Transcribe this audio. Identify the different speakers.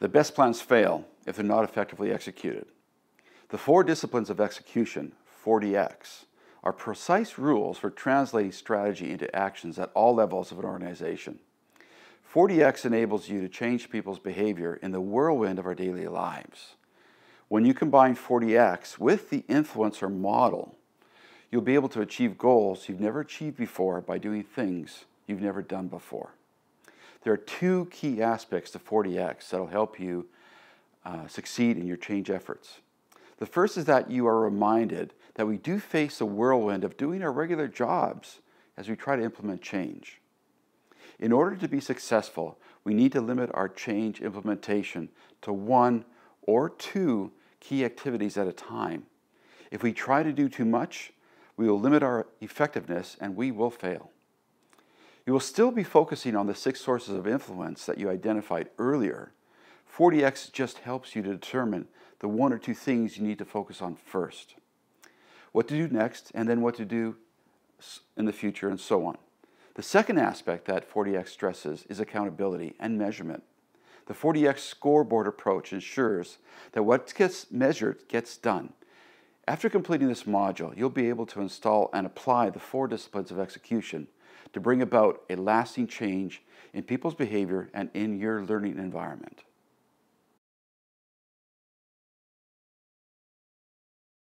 Speaker 1: The best plans fail if they're not effectively executed. The four disciplines of execution, 40x, are precise rules for translating strategy into actions at all levels of an organization. 40x enables you to change people's behavior in the whirlwind of our daily lives. When you combine 40x with the influencer model, you'll be able to achieve goals you've never achieved before by doing things you've never done before. There are two key aspects to 40X that'll help you uh, succeed in your change efforts. The first is that you are reminded that we do face a whirlwind of doing our regular jobs as we try to implement change. In order to be successful, we need to limit our change implementation to one or two key activities at a time. If we try to do too much, we will limit our effectiveness and we will fail. You will still be focusing on the six sources of influence that you identified earlier. 40X just helps you to determine the one or two things you need to focus on first, what to do next, and then what to do in the future, and so on. The second aspect that 40X stresses is accountability and measurement. The 40X scoreboard approach ensures that what gets measured gets done. After completing this module, you'll be able to install and apply the four disciplines of execution to bring about a lasting change in people's behavior and in your learning environment.